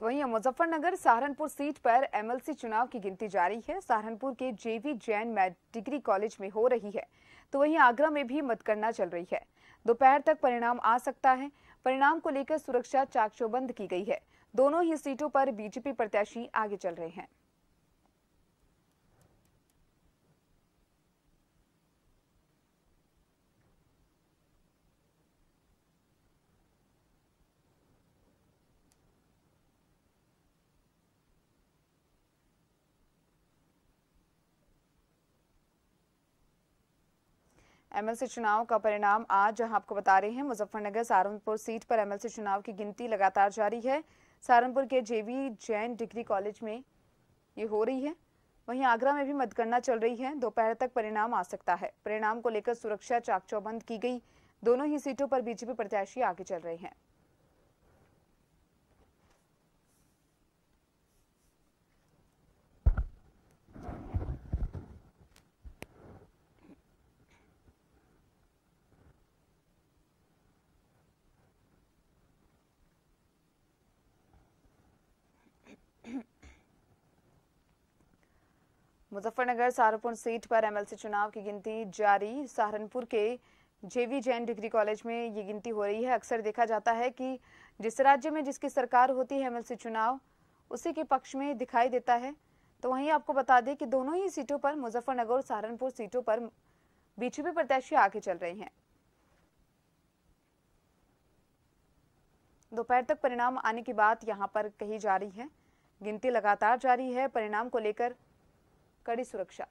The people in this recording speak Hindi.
तो वहीं मुजफ्फरनगर सहारनपुर सीट पर एमएलसी चुनाव की गिनती जारी है सहारनपुर के जेवी जैन डिग्री कॉलेज में हो रही है तो वहीं आगरा में भी मतगणना चल रही है दोपहर तक परिणाम आ सकता है परिणाम को लेकर सुरक्षा चौबंद की गई है दोनों ही सीटों पर बीजेपी प्रत्याशी आगे चल रहे हैं एमएलसी चुनाव का परिणाम आज जहां आपको बता रहे हैं मुजफ्फरनगर सहारनपुर सीट पर एमएलसी चुनाव की गिनती लगातार जारी है सहारनपुर के जेवी जैन डिग्री कॉलेज में ये हो रही है वहीं आगरा में भी मतगणना चल रही है दोपहर तक परिणाम आ सकता है परिणाम को लेकर सुरक्षा चाक चौबंद की गई दोनों ही सीटों पर बीजेपी प्रत्याशी आगे चल रहे हैं मुजफ्फरनगर सहारनपुर सीट पर एमएलसी चुनाव की गिनती जारी सहारनपुर के जेवी जैन डिग्री कॉलेज में ये गिनती हो रही है अक्सर देखा जाता है कि जिस राज्य में जिसकी सरकार होती है एमएलसी चुनाव उसी के पक्ष में दिखाई देता है तो वहीं आपको बता दें कि दोनों ही सीटों पर मुजफ्फरनगर और सहारनपुर सीटों पर बीजेपी प्रत्याशी आगे चल रहे हैं दोपहर तक परिणाम आने की बात यहां पर कही जा रही है गिनती लगातार जारी है परिणाम को लेकर कड़ी सुरक्षा